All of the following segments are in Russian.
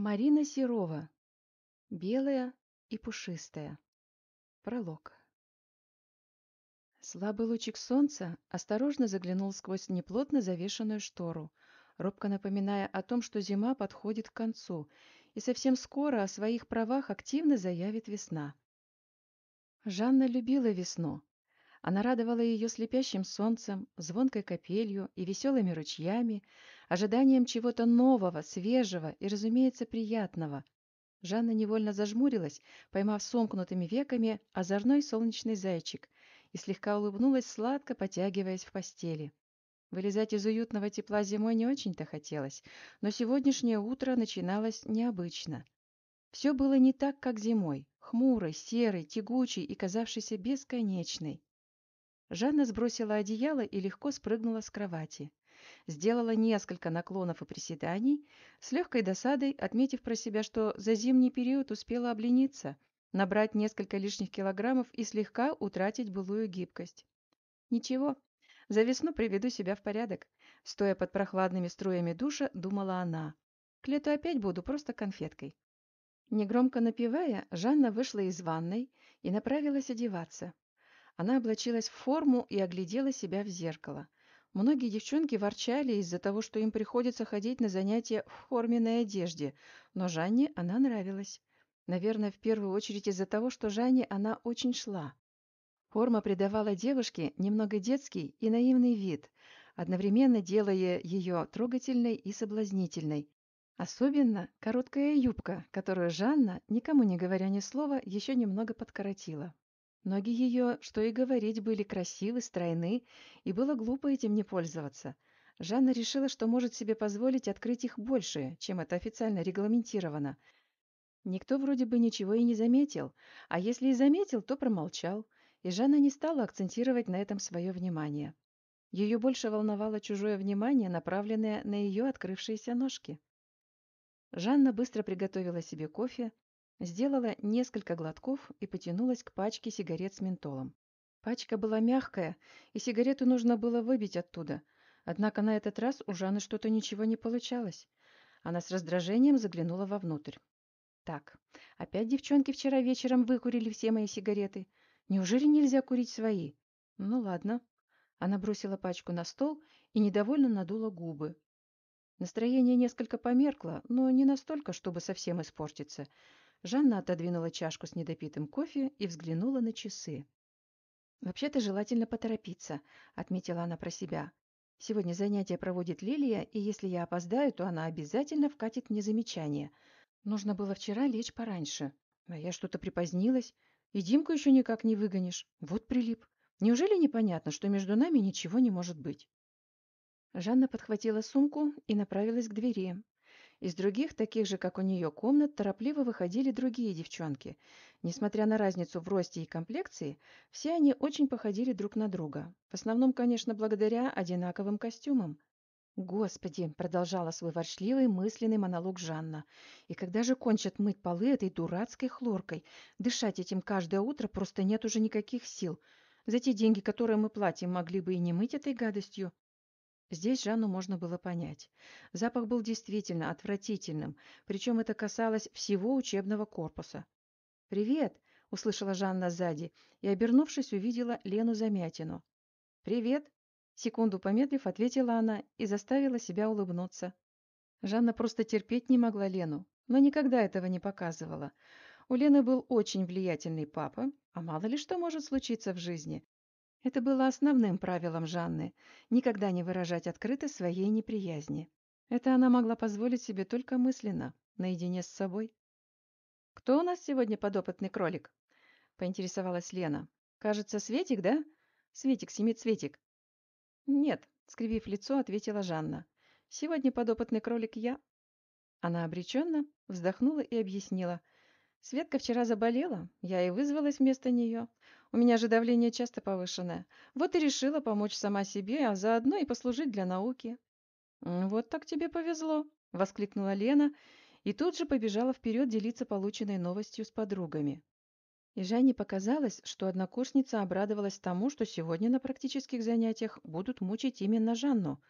Марина Серова. Белая и пушистая. Пролог. Слабый лучик солнца осторожно заглянул сквозь неплотно завешенную штору, робко напоминая о том, что зима подходит к концу, и совсем скоро о своих правах активно заявит весна. Жанна любила весну. Она радовала ее слепящим солнцем, звонкой капелью и веселыми ручьями, ожиданием чего-то нового, свежего и, разумеется, приятного. Жанна невольно зажмурилась, поймав сомкнутыми веками озорной солнечный зайчик и слегка улыбнулась, сладко потягиваясь в постели. Вылезать из уютного тепла зимой не очень-то хотелось, но сегодняшнее утро начиналось необычно. Все было не так, как зимой, хмурой, серой, тягучей и казавшейся бесконечной. Жанна сбросила одеяло и легко спрыгнула с кровати сделала несколько наклонов и приседаний, с легкой досадой отметив про себя, что за зимний период успела облениться, набрать несколько лишних килограммов и слегка утратить былую гибкость. Ничего, за весну приведу себя в порядок, стоя под прохладными струями душа, думала она. К лету опять буду просто конфеткой. Негромко напевая, Жанна вышла из ванной и направилась одеваться. Она облачилась в форму и оглядела себя в зеркало. Многие девчонки ворчали из-за того, что им приходится ходить на занятия в форменной одежде, но Жанне она нравилась. Наверное, в первую очередь из-за того, что Жанне она очень шла. Форма придавала девушке немного детский и наивный вид, одновременно делая ее трогательной и соблазнительной. Особенно короткая юбка, которую Жанна, никому не говоря ни слова, еще немного подкоротила. Ноги ее, что и говорить, были красивы, стройны, и было глупо этим не пользоваться. Жанна решила, что может себе позволить открыть их больше, чем это официально регламентировано. Никто вроде бы ничего и не заметил, а если и заметил, то промолчал, и Жанна не стала акцентировать на этом свое внимание. Ее больше волновало чужое внимание, направленное на ее открывшиеся ножки. Жанна быстро приготовила себе кофе, Сделала несколько глотков и потянулась к пачке сигарет с ментолом. Пачка была мягкая, и сигарету нужно было выбить оттуда. Однако на этот раз у Жанны что-то ничего не получалось. Она с раздражением заглянула вовнутрь. Так, опять девчонки вчера вечером выкурили все мои сигареты. Неужели нельзя курить свои? Ну ладно. Она бросила пачку на стол и недовольно надула губы. Настроение несколько померкло, но не настолько, чтобы совсем испортиться. Жанна отодвинула чашку с недопитым кофе и взглянула на часы. «Вообще-то желательно поторопиться», — отметила она про себя. «Сегодня занятие проводит Лилия, и если я опоздаю, то она обязательно вкатит мне замечание. Нужно было вчера лечь пораньше. А я что-то припозднилась. И Димку еще никак не выгонишь. Вот прилип. Неужели непонятно, что между нами ничего не может быть?» Жанна подхватила сумку и направилась к двери, из других, таких же, как у нее, комнат торопливо выходили другие девчонки. Несмотря на разницу в росте и комплекции, все они очень походили друг на друга. В основном, конечно, благодаря одинаковым костюмам. «Господи!» – продолжала свой ворчливый мысленный монолог Жанна. «И когда же кончат мыть полы этой дурацкой хлоркой? Дышать этим каждое утро просто нет уже никаких сил. За те деньги, которые мы платим, могли бы и не мыть этой гадостью». Здесь Жанну можно было понять. Запах был действительно отвратительным, причем это касалось всего учебного корпуса. «Привет!» – услышала Жанна сзади и, обернувшись, увидела Лену Замятину. «Привет!» – секунду помедлив, ответила она и заставила себя улыбнуться. Жанна просто терпеть не могла Лену, но никогда этого не показывала. У Лены был очень влиятельный папа, а мало ли что может случиться в жизни. Это было основным правилом Жанны – никогда не выражать открыто своей неприязни. Это она могла позволить себе только мысленно, наедине с собой. «Кто у нас сегодня подопытный кролик?» – поинтересовалась Лена. «Кажется, Светик, да? Светик, семицветик». «Нет», – скривив лицо, ответила Жанна. «Сегодня подопытный кролик я». Она обреченно вздохнула и объяснила, Светка вчера заболела, я и вызвалась вместо нее. У меня же давление часто повышенное. Вот и решила помочь сама себе, а заодно и послужить для науки. «Вот так тебе повезло», — воскликнула Лена и тут же побежала вперед делиться полученной новостью с подругами. И Жанне показалось, что однокурсница обрадовалась тому, что сегодня на практических занятиях будут мучить именно Жанну.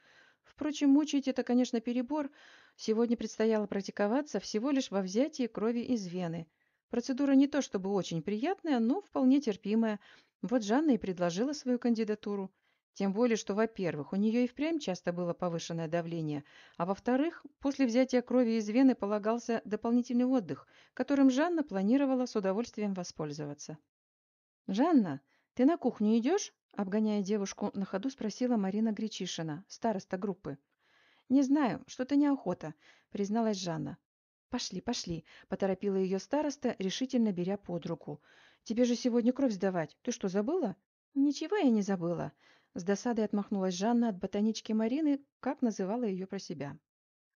Впрочем, мучить это, конечно, перебор. Сегодня предстояло практиковаться всего лишь во взятии крови из вены. Процедура не то чтобы очень приятная, но вполне терпимая. Вот Жанна и предложила свою кандидатуру. Тем более, что, во-первых, у нее и впрямь часто было повышенное давление, а во-вторых, после взятия крови из вены полагался дополнительный отдых, которым Жанна планировала с удовольствием воспользоваться. «Жанна, ты на кухню идешь?» – обгоняя девушку, на ходу спросила Марина Гречишина, староста группы. «Не знаю, что-то неохота», – призналась Жанна. «Пошли, пошли», – поторопила ее староста, решительно беря под руку. «Тебе же сегодня кровь сдавать. Ты что, забыла?» «Ничего я не забыла», – с досадой отмахнулась Жанна от ботанички Марины, как называла ее про себя.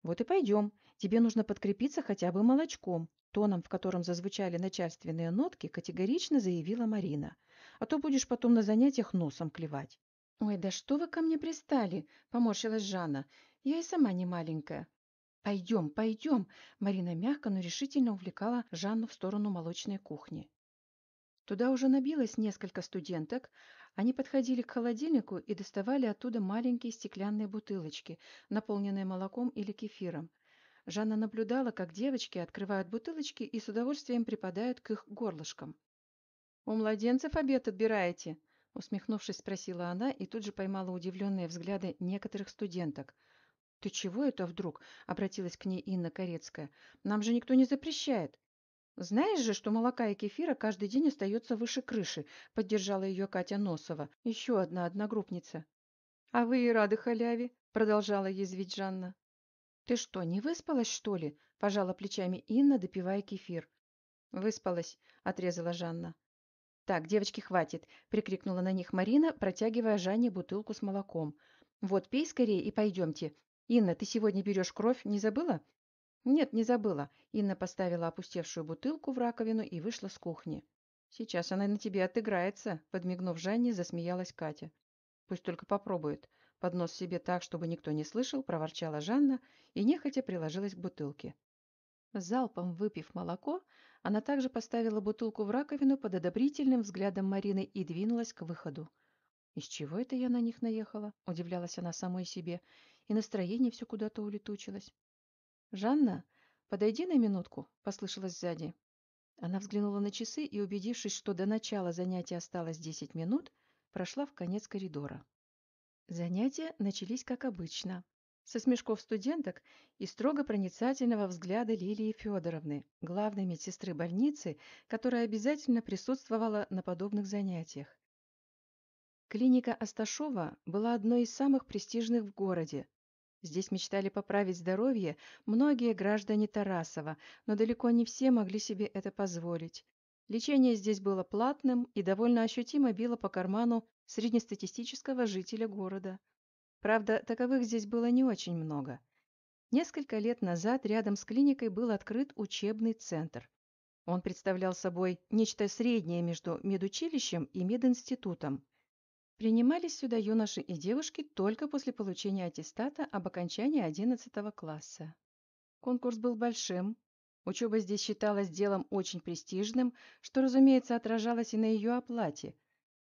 «Вот и пойдем. Тебе нужно подкрепиться хотя бы молочком», – тоном, в котором зазвучали начальственные нотки, категорично заявила Марина. «А то будешь потом на занятиях носом клевать». «Ой, да что вы ко мне пристали?» – поморщилась Жанна. «Я и сама не маленькая. «Пойдем, пойдем!» Марина мягко, но решительно увлекала Жанну в сторону молочной кухни. Туда уже набилось несколько студенток. Они подходили к холодильнику и доставали оттуда маленькие стеклянные бутылочки, наполненные молоком или кефиром. Жанна наблюдала, как девочки открывают бутылочки и с удовольствием припадают к их горлышкам. «У младенцев обед отбираете?» Усмехнувшись, спросила она и тут же поймала удивленные взгляды некоторых студенток – «Ты чего это вдруг?» – обратилась к ней Инна Корецкая. «Нам же никто не запрещает». «Знаешь же, что молока и кефира каждый день остается выше крыши», – поддержала ее Катя Носова, еще одна одногруппница. «А вы и рады халяве», – продолжала язвить Жанна. «Ты что, не выспалась, что ли?» – пожала плечами Инна, допивая кефир. «Выспалась», – отрезала Жанна. «Так, девочки, хватит!» – прикрикнула на них Марина, протягивая Жанне бутылку с молоком. «Вот, пей скорее и пойдемте. «Инна, ты сегодня берешь кровь, не забыла?» «Нет, не забыла». Инна поставила опустевшую бутылку в раковину и вышла с кухни. «Сейчас она на тебе отыграется», — подмигнув Жанне, засмеялась Катя. «Пусть только попробует». Поднос себе так, чтобы никто не слышал, проворчала Жанна и нехотя приложилась к бутылке. Залпом выпив молоко, она также поставила бутылку в раковину под одобрительным взглядом Марины и двинулась к выходу. «Из чего это я на них наехала?» – удивлялась она самой себе и настроение все куда-то улетучилось. «Жанна, подойди на минутку», — послышалось сзади. Она взглянула на часы и, убедившись, что до начала занятия осталось 10 минут, прошла в конец коридора. Занятия начались как обычно, со смешков студенток и строго проницательного взгляда Лилии Федоровны, главной медсестры больницы, которая обязательно присутствовала на подобных занятиях. Клиника Асташова была одной из самых престижных в городе, Здесь мечтали поправить здоровье многие граждане Тарасова, но далеко не все могли себе это позволить. Лечение здесь было платным и довольно ощутимо било по карману среднестатистического жителя города. Правда, таковых здесь было не очень много. Несколько лет назад рядом с клиникой был открыт учебный центр. Он представлял собой нечто среднее между медучилищем и мединститутом – Принимались сюда юноши и девушки только после получения аттестата об окончании 11 класса. Конкурс был большим. Учеба здесь считалась делом очень престижным, что, разумеется, отражалось и на ее оплате.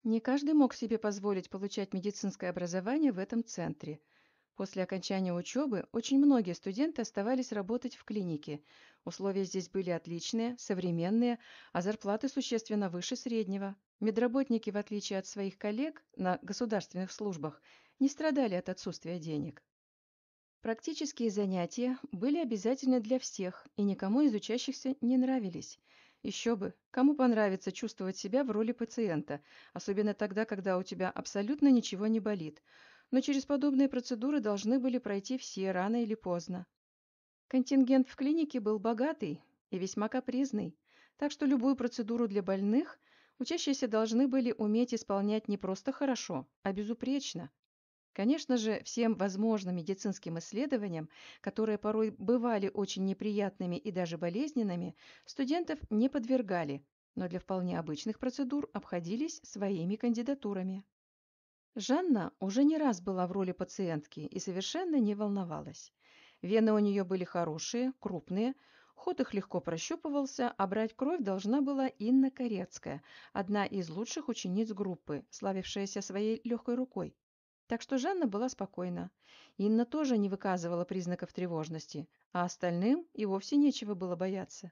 Не каждый мог себе позволить получать медицинское образование в этом центре – После окончания учебы очень многие студенты оставались работать в клинике. Условия здесь были отличные, современные, а зарплаты существенно выше среднего. Медработники, в отличие от своих коллег на государственных службах, не страдали от отсутствия денег. Практические занятия были обязательны для всех и никому из учащихся не нравились. Еще бы, кому понравится чувствовать себя в роли пациента, особенно тогда, когда у тебя абсолютно ничего не болит – но через подобные процедуры должны были пройти все рано или поздно. Контингент в клинике был богатый и весьма капризный, так что любую процедуру для больных учащиеся должны были уметь исполнять не просто хорошо, а безупречно. Конечно же, всем возможным медицинским исследованиям, которые порой бывали очень неприятными и даже болезненными, студентов не подвергали, но для вполне обычных процедур обходились своими кандидатурами. Жанна уже не раз была в роли пациентки и совершенно не волновалась. Вены у нее были хорошие, крупные, ход их легко прощупывался, а брать кровь должна была Инна Корецкая, одна из лучших учениц группы, славившаяся своей легкой рукой. Так что Жанна была спокойна. Инна тоже не выказывала признаков тревожности, а остальным и вовсе нечего было бояться.